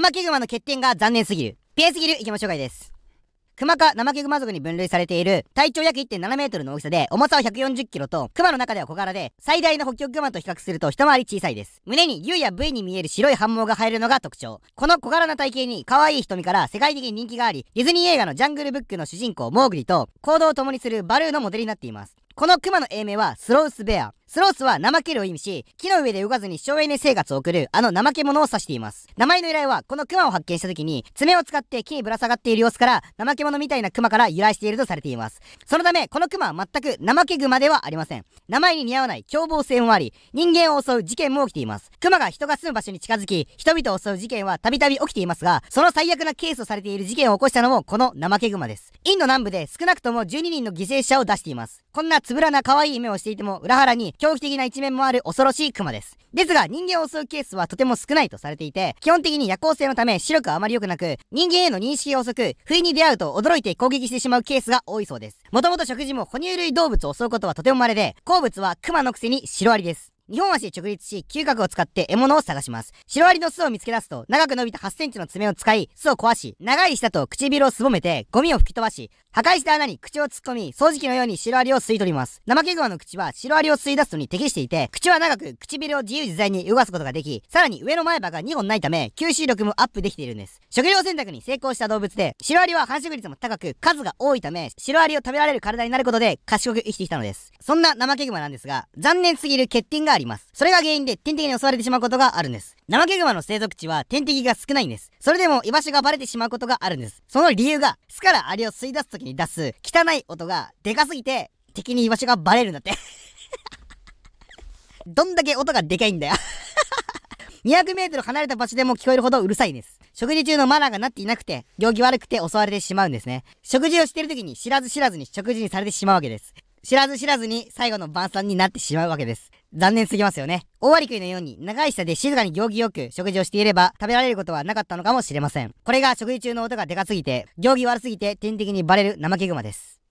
生グマの欠点が残念すぎる。ピエすぎる生き物紹介です。熊か生グマ族に分類されている体長約1.7メートルの大きさで重さは140キロと熊の中では小柄で最大の北極熊と比較すると一回り小さいです。胸に U や V に見える白い反毛が入るのが特徴。この小柄な体型に可愛い瞳から世界的に人気がありディズニー映画のジャングルブックの主人公モーグリと行動を共にするバルーのモデルになっています。この熊の英名はスロースベア。スロースは怠けるを意味し、木の上で動かずに省エネ生活を送る、あの怠け者を指しています。名前の由来は、このクマを発見した時に、爪を使って木にぶら下がっている様子から、怠け者みたいなクマから由来しているとされています。そのため、このクマは全く怠けグマではありません。名前に似合わない凶暴性もあり、人間を襲う事件も起きています。クマが人が住む場所に近づき、人々を襲う事件はたびたび起きていますが、その最悪なケースとされている事件を起こしたのも、この怠けグマです。インド南部で少なくとも12人の犠牲者を出しています。こんなつぶらな可愛い目をしていても、裏腹に、狂気的な一面もある恐ろしいクマです。ですが、人間を襲うケースはとても少ないとされていて、基本的に夜行性のため視力はあまり良くなく、人間への認識が遅く、不意に出会うと驚いて攻撃してしまうケースが多いそうです。もともと食事も哺乳類動物を襲うことはとても稀で、好物はクマのくせにシロアリです。日本足で直立し、嗅覚を使って獲物を探します。シロアリの巣を見つけ出すと、長く伸びた8センチの爪を使い、巣を壊し、長い舌と唇をすぼめて、ゴミを吹き飛ばし、破壊した穴に口を突っ込み、掃除機のようにシロアリを吸い取ります。ナマケグマの口はシロアリを吸い出すのに適していて、口は長く唇を自由自在に動かすことができ、さらに上の前歯が2本ないため、吸収力もアップできているんです。食料選択に成功した動物で、シロアリは繁殖率も高く、数が多いため、シロアリを食べられる体になることで賢く生きてきたのです。そんなナマケグマなんですが、残念すぎる欠点があります。それが原因で天敵に襲われてしまうことがあるんです。ナマケグマの生息地は天敵が少ないんです。それでも居場所がバレてしまうことがあるんです。その理由が、巣からアリを吸い出すと時に出す汚い音がでかすぎて敵に居場所がバレるんだって どんだけ音がでかいんだよ200 メートル離れた場所でも聞こえるほどうるさいです。食事中のマナーがなっていなくて、行儀悪くて襲われてしまうんですね。食事をしている時に知らず知らずに食事にされてしまうわけです。知らず知らずに最後の晩餐になってしまうわけです。残念すぎますよね。大割り食いのように長い舌で静かに行儀よく食事をしていれば食べられることはなかったのかもしれません。これが食事中の音がでかすぎて、行儀悪すぎて天敵にバレる怠け熊です。